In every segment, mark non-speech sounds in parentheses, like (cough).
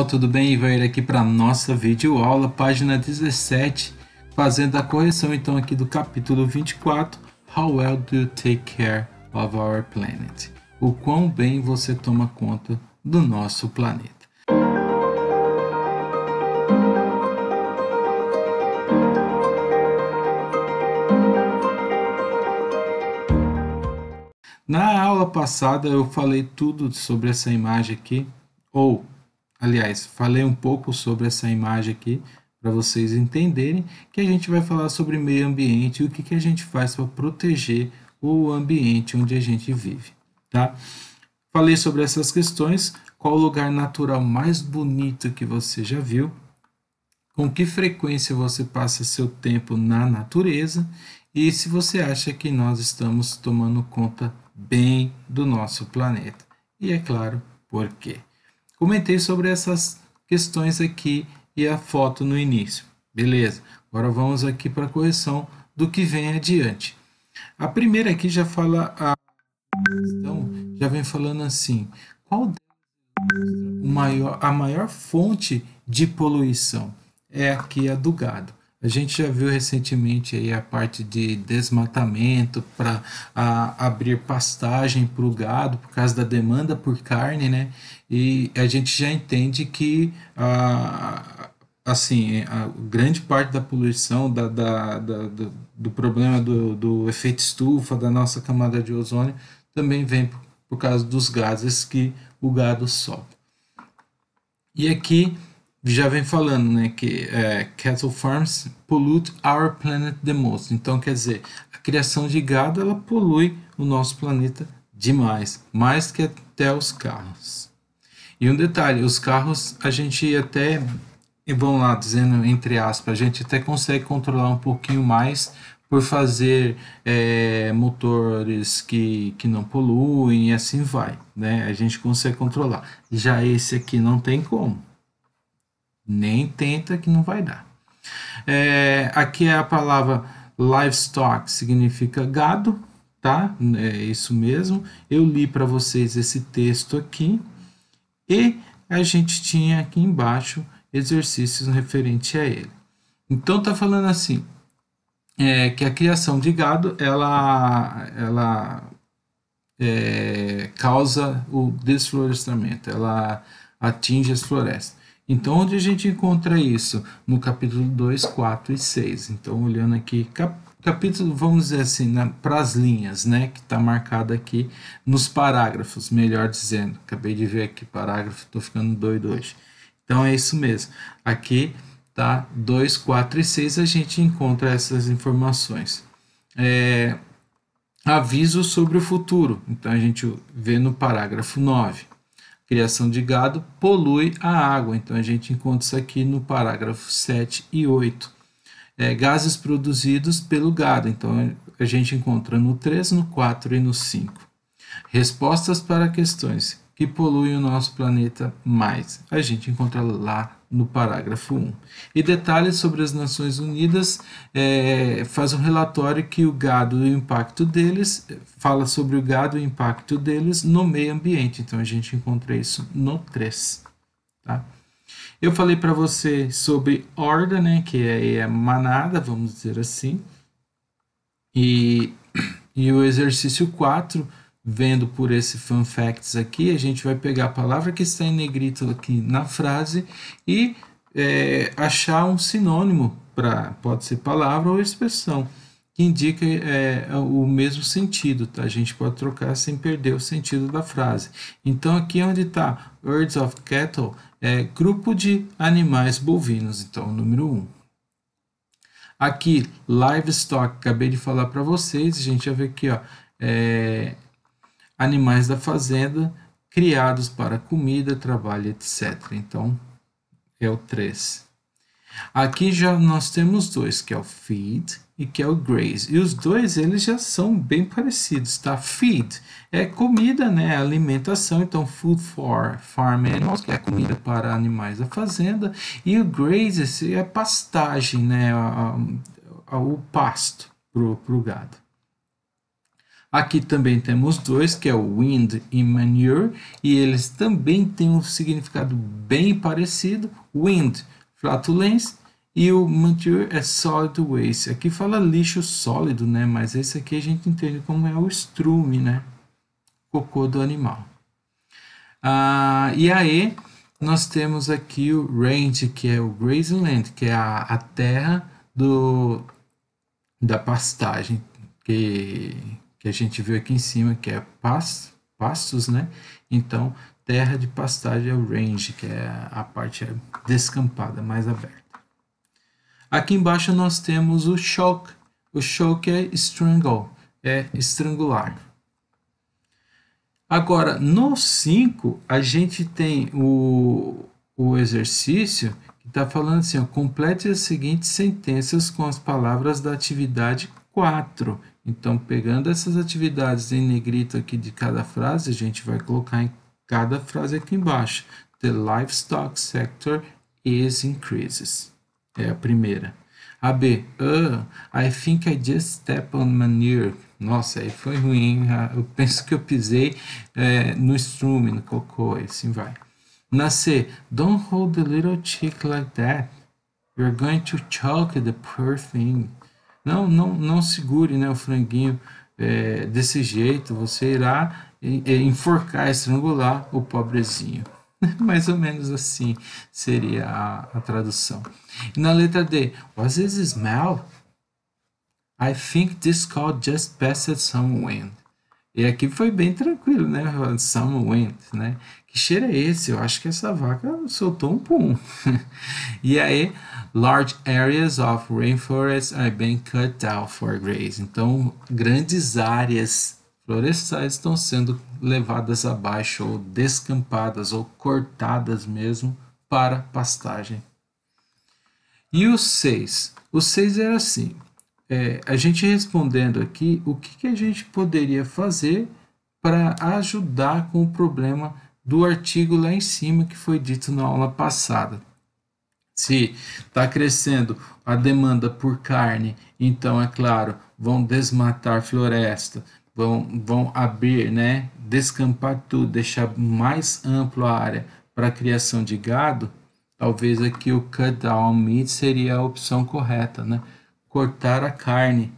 pessoal, tudo bem? Vai aqui para nossa videoaula, página 17, fazendo a correção então aqui do capítulo 24, How well do you take care of our planet? O quão bem você toma conta do nosso planeta. Na aula passada eu falei tudo sobre essa imagem aqui, ou Aliás, falei um pouco sobre essa imagem aqui para vocês entenderem que a gente vai falar sobre meio ambiente e o que, que a gente faz para proteger o ambiente onde a gente vive, tá? Falei sobre essas questões, qual o lugar natural mais bonito que você já viu, com que frequência você passa seu tempo na natureza e se você acha que nós estamos tomando conta bem do nosso planeta. E é claro, por quê? Comentei sobre essas questões aqui e a foto no início. Beleza, agora vamos aqui para a correção do que vem adiante. A primeira aqui já fala a questão, já vem falando assim, qual maior, a maior fonte de poluição? É aqui a do gado. A gente já viu recentemente aí a parte de desmatamento para abrir pastagem para o gado por causa da demanda por carne, né? E a gente já entende que a, assim, a grande parte da poluição, da, da, da do, do, problema do, do efeito estufa, da nossa camada de ozônio, também vem por, por causa dos gases que o gado solta. E aqui já vem falando, né, que é, cattle farms pollute our planet the most. Então, quer dizer, a criação de gado ela polui o nosso planeta demais, mais que até os carros. E um detalhe, os carros a gente até e vão lá dizendo entre aspas, a gente até consegue controlar um pouquinho mais por fazer é, motores que, que não poluem e assim vai, né? A gente consegue controlar. Já esse aqui não tem como. Nem tenta que não vai dar. É, aqui é a palavra livestock, significa gado, tá? É isso mesmo. Eu li para vocês esse texto aqui. E a gente tinha aqui embaixo exercícios referente a ele. Então está falando assim, é, que a criação de gado, ela, ela é, causa o desflorestamento, ela atinge as florestas. Então, onde a gente encontra isso? No capítulo 2, 4 e 6. Então, olhando aqui, cap capítulo, vamos dizer assim, para as linhas, né? Que está marcado aqui nos parágrafos, melhor dizendo. Acabei de ver aqui parágrafo, estou ficando doido hoje. Então, é isso mesmo. Aqui, tá? 2, 4 e 6, a gente encontra essas informações. É, aviso sobre o futuro. Então, a gente vê no parágrafo 9 criação de gado polui a água. Então a gente encontra isso aqui no parágrafo 7 e 8. É, gases produzidos pelo gado. Então a gente encontra no 3, no 4 e no 5. Respostas para questões que poluem o nosso planeta mais. A gente encontra lá no parágrafo 1. E detalhes sobre as Nações Unidas, é, faz um relatório que o gado e o impacto deles, é, fala sobre o gado e o impacto deles no meio ambiente. Então a gente encontra isso no 3. Tá? Eu falei para você sobre horda, né, que é, é manada, vamos dizer assim. E, e o exercício 4 vendo por esse fun facts aqui, a gente vai pegar a palavra que está em negrito aqui na frase e é, achar um sinônimo para pode ser palavra ou expressão que indica é, o mesmo sentido. Tá? A gente pode trocar sem perder o sentido da frase. Então aqui é onde está herds of cattle é grupo de animais bovinos. Então número Um. Aqui, livestock, acabei de falar para vocês, a gente já vê aqui, ó, é, animais da fazenda criados para comida, trabalho, etc. Então, é o 3. Aqui já nós temos dois, que é o feed e que é o graze. E os dois eles já são bem parecidos, tá? Feed é comida, né? É alimentação, então food for farm animals, que é comida para animais da fazenda, e o graze é pastagem, né? O pasto para o gado. Aqui também temos dois, que é o wind e manure, e eles também têm um significado bem parecido. Wind, flatulence, e o manure é solid waste. Aqui fala lixo sólido, né? Mas esse aqui a gente entende como é o estrume, né? Cocô do animal. Ah, e aí, nós temos aqui o range, que é o grazing land, que é a, a terra do, da pastagem, que, que a gente viu aqui em cima, que é pas, pastos, né? Então, terra de pastagem é o range, que é a parte descampada, mais aberta. Aqui embaixo nós temos o shock, O shock é strangle, é estrangular. Agora, no 5, a gente tem o, o exercício que está falando assim, ó, complete as seguintes sentenças com as palavras da atividade 4. Então, pegando essas atividades em negrito aqui de cada frase, a gente vai colocar em cada frase aqui embaixo. The livestock sector is increases. É a primeira. A B. Uh, I think I just step on manure. Nossa, aí foi ruim. Ah, eu (laughs) penso que eu pisei é, no estrume, no cocô, e assim vai. Na C. Don't hold the little chick like that. You're going to choke the poor thing. Não, não, não segure né, o franguinho é, desse jeito, você irá enforcar, estrangular o pobrezinho. (laughs) Mais ou menos assim seria a, a tradução. E na letra D, was this smell? I think this call just passed some wind. E aqui foi bem tranquilo, né? Some wind, né? que cheiro é esse? Eu acho que essa vaca soltou um pum. (laughs) e aí, large areas of rainforest are being cut down for grazing. Então, grandes áreas florestais estão sendo levadas abaixo ou descampadas ou cortadas mesmo para pastagem. E o 6? O 6 era assim, é, a gente respondendo aqui, o que, que a gente poderia fazer para ajudar com o problema do artigo lá em cima que foi dito na aula passada. Se está crescendo a demanda por carne, então é claro, vão desmatar floresta, vão, vão abrir, né, descampar tudo, deixar mais ampla a área para criação de gado, talvez aqui o cut down meat seria a opção correta, né? Cortar a carne.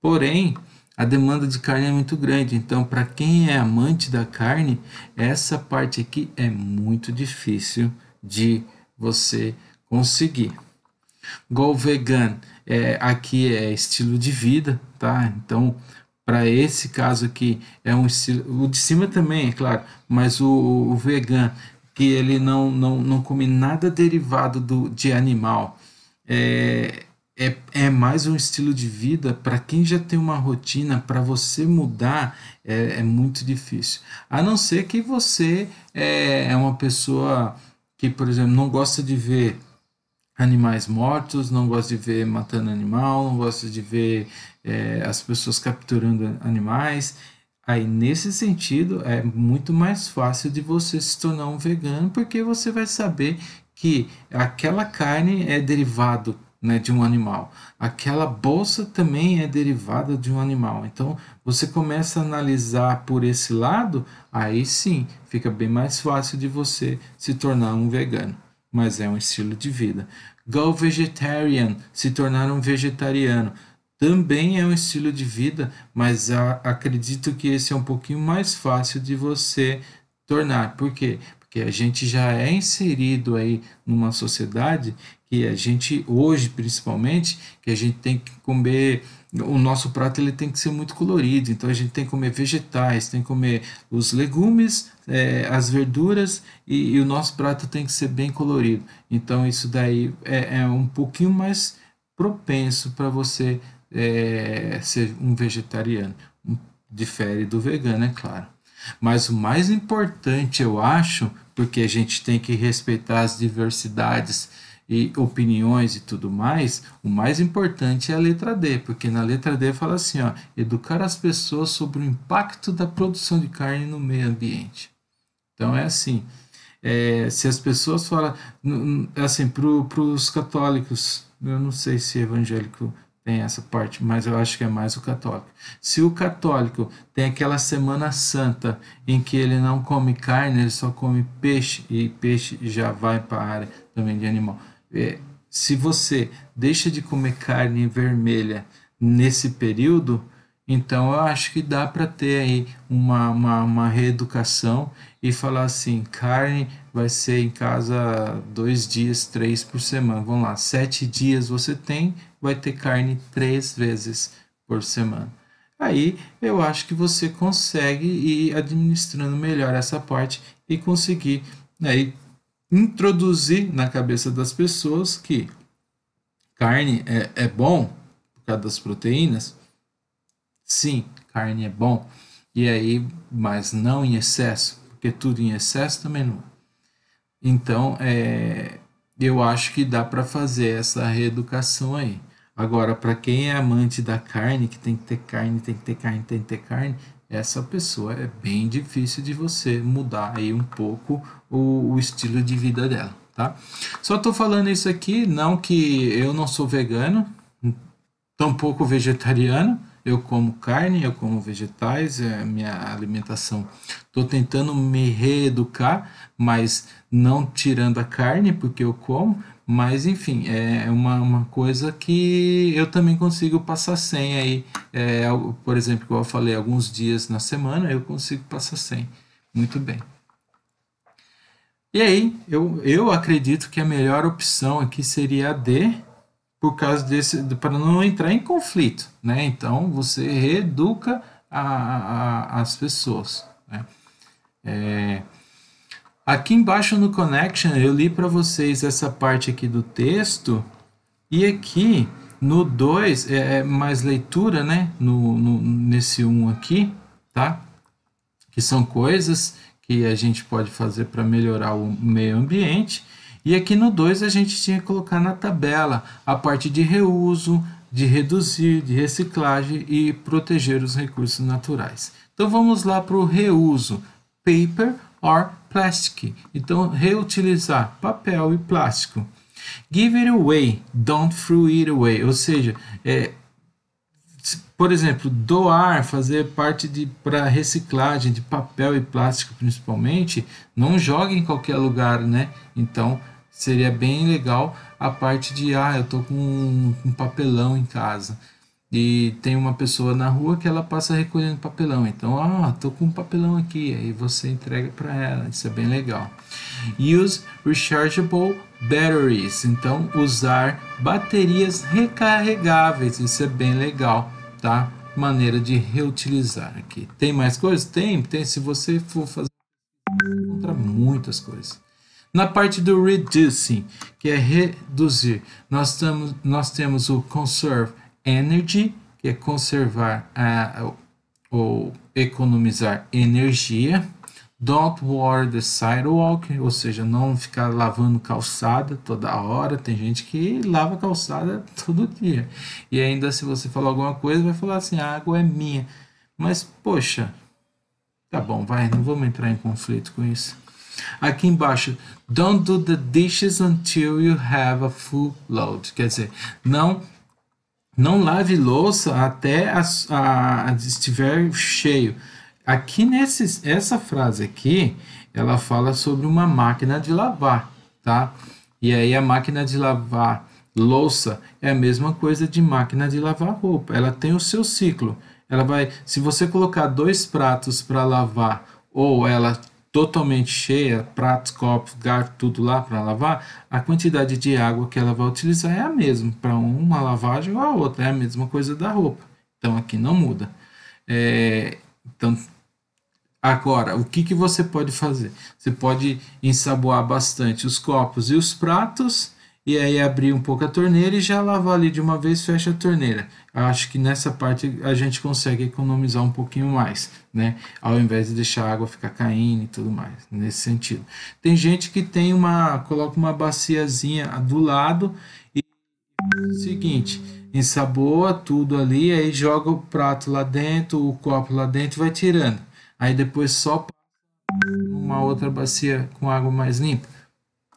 Porém, a demanda de carne é muito grande. Então, para quem é amante da carne, essa parte aqui é muito difícil de você conseguir. Go vegan é, aqui é estilo de vida, tá? Então, para esse caso aqui é um estilo, o de cima também, é claro, mas o, o, o vegan que ele não, não, não come nada derivado do, de animal. É, é, é mais um estilo de vida para quem já tem uma rotina, para você mudar é, é, muito difícil. A não ser que você é, é uma pessoa que, por exemplo, não gosta de ver animais mortos, não gosta de ver matando animal, não gosta de ver é, as pessoas capturando animais. Aí, nesse sentido, é muito mais fácil de você se tornar um vegano, porque você vai saber que aquela carne é derivado né, de um animal. Aquela bolsa também é derivada de um animal. Então você começa a analisar por esse lado, aí sim fica bem mais fácil de você se tornar um vegano. Mas é um estilo de vida. Go vegetarian, se tornar um vegetariano. Também é um estilo de vida, mas a, acredito que esse é um pouquinho mais fácil de você tornar. Por quê? Porque a gente já é inserido aí numa sociedade que a gente hoje principalmente que a gente tem que comer o nosso prato ele tem que ser muito colorido então a gente tem que comer vegetais tem que comer os legumes é, as verduras e, e, o nosso prato tem que ser bem colorido então isso daí é, é um pouquinho mais propenso para você é, ser um vegetariano difere do vegano é claro mas o mais importante eu acho porque a gente tem que respeitar as diversidades e opiniões e tudo mais, o mais importante é a letra D, porque na letra D fala assim, ó, educar as pessoas sobre o impacto da produção de carne no meio ambiente. Então é assim, é, se as pessoas falam, é assim, para os católicos, eu não sei se evangélico tem essa parte, mas eu acho que é mais o católico. Se o católico tem aquela semana santa em que ele não come carne, ele só come peixe, e peixe já vai para a área também de animal é, se você deixa de comer carne vermelha nesse período, então eu acho que dá para ter aí uma, uma, uma, reeducação e falar assim, carne vai ser em casa dois dias, três por semana. Vamos lá, sete dias você tem, vai ter carne três vezes por semana. Aí eu acho que você consegue ir administrando melhor essa parte e conseguir aí né, introduzir na cabeça das pessoas que carne é, é bom por causa das proteínas. Sim, carne é bom. E aí, mas não em excesso, porque tudo em excesso também não. Então, é, eu acho que dá para fazer essa reeducação aí. Agora, para quem é amante da carne, que tem que ter carne, tem que ter carne, tem que ter carne, essa pessoa é bem difícil de você mudar aí um pouco o, o estilo de vida dela, tá? Só tô falando isso aqui, não que eu não sou vegano, tampouco vegetariano, eu como carne, eu como vegetais, é minha alimentação. Tô tentando me reeducar, mas não tirando a carne, porque eu como, mas enfim, é, é uma, uma coisa que eu também consigo passar sem aí. É, por exemplo, como eu falei, alguns dias na semana eu consigo passar sem. Muito bem. E aí, eu, eu acredito que a melhor opção aqui seria a D, por causa desse. para não entrar em conflito. Né? Então você reeduca a, a, as pessoas. Né? É, Aqui embaixo no connection eu li para vocês essa parte aqui do texto e aqui no 2 é, é, mais leitura, né? No, no nesse 1 um aqui, tá? Que são coisas que a gente pode fazer para melhorar o meio ambiente. E aqui no 2 a gente tinha que colocar na tabela a parte de reuso, de reduzir, de reciclagem e proteger os recursos naturais. Então vamos lá para o reuso. Paper or plastic. Então, reutilizar papel e plástico. Give it away, don't throw it away. Ou seja, é, por exemplo, doar, fazer parte de para reciclagem de papel e plástico principalmente, não jogue em qualquer lugar, né? Então, seria bem legal a parte de ah, eu tô com um, um papelão em casa e tem uma pessoa na rua que ela passa recolhendo papelão. Então, ah, tô com um papelão aqui, aí você entrega para ela. Isso é bem legal. Use rechargeable batteries. Então, usar baterias recarregáveis. Isso é bem legal, tá? Maneira de reutilizar aqui. Tem mais coisas? Tem, tem. Se você for fazer, encontra muitas coisas. Na parte do reducing, que é reduzir, nós, tamo, nós temos o conserve, energy, que é conservar a, é, ou economizar energia. Don't water the sidewalk, ou seja, não ficar lavando calçada toda hora. Tem gente que lava calçada todo dia. E ainda se você falar alguma coisa, vai falar assim: a água é minha. Mas poxa, tá bom, vai, não vamos entrar em conflito com isso. Aqui embaixo, don't do the dishes until you have a full load. Quer dizer, não não lave louça até a, a, a estiver cheio. Aqui nesse, essa frase aqui, ela fala sobre uma máquina de lavar, tá? E aí a máquina de lavar louça é a mesma coisa de máquina de lavar roupa. Ela tem o seu ciclo. Ela vai, se você colocar dois pratos para lavar ou ela totalmente cheia, pratos, copos, garfo, tudo lá para lavar, a quantidade de água que ela vai utilizar é a mesma para uma lavagem ou a outra, é a mesma coisa da roupa. Então aqui não muda. É, então agora o que, que você pode fazer? Você pode ensaboar bastante os copos e os pratos e aí abrir um pouco a torneira e já lavar ali de uma vez, fecha a torneira. Acho que nessa parte a gente consegue economizar um pouquinho mais, né? Ao invés de deixar a água ficar caindo e tudo mais, nesse sentido. Tem gente que tem uma, coloca uma baciazinha do lado e é seguinte, ensaboa tudo ali, aí joga o prato lá dentro, o copo lá dentro e vai tirando. Aí depois só uma outra bacia com água mais limpa.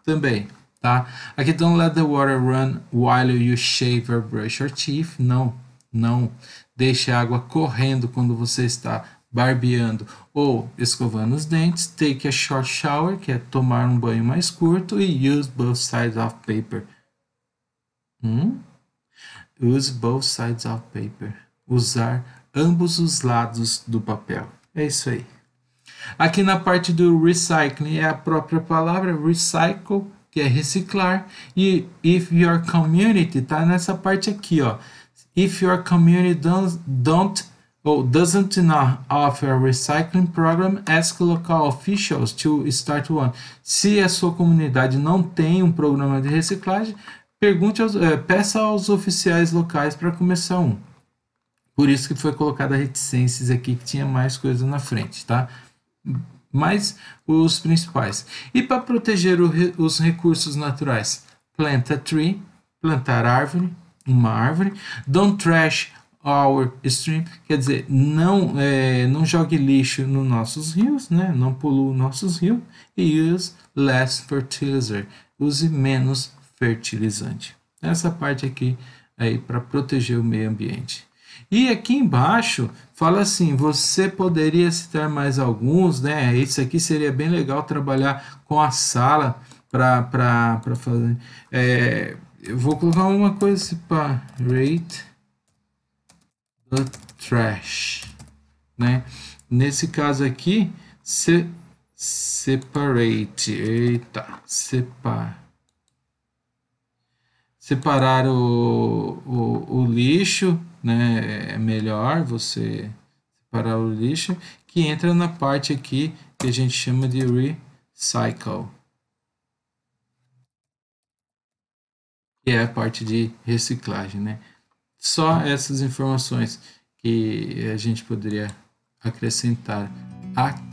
Também tá? Aqui, don't let the water run while you shave or brush your teeth. Não, não. Deixe a água correndo quando você está barbeando ou escovando os dentes. Take a short shower, que é tomar um banho mais curto. E use both sides of paper. Hum? Use both sides of paper. Usar ambos os lados do papel. É isso aí. Aqui na parte do recycling é a própria palavra recycle que é reciclar. E if your community está nessa parte aqui, ó. If your community don't, don't or doesn't not offer a recycling program, ask local officials to start one. Se a sua comunidade não tem um programa de reciclagem, pergunte aos, é, peça aos oficiais locais para começar um. Por isso que foi colocada reticências aqui que tinha mais coisa na frente, tá? mas os principais. E para proteger re, os recursos naturais, plant a tree, plantar árvore, uma árvore. Don't trash our stream, quer dizer, não, é, não jogue lixo nos nossos rios, né? não polua nossos rios. E use less fertilizer, use menos fertilizante. Essa parte aqui aí para proteger o meio ambiente. E aqui embaixo fala assim: você poderia citar mais alguns, né? Isso aqui seria bem legal trabalhar com a sala para fazer. É, eu vou colocar uma coisa assim para rate the trash, né? Nesse caso aqui, se, separate, eita, separ, separar o, o, o lixo né, é melhor você separar o lixo, que entra na parte aqui que a gente chama de recycle. Que é a parte de reciclagem, né? Só essas informações que a gente poderia acrescentar aqui.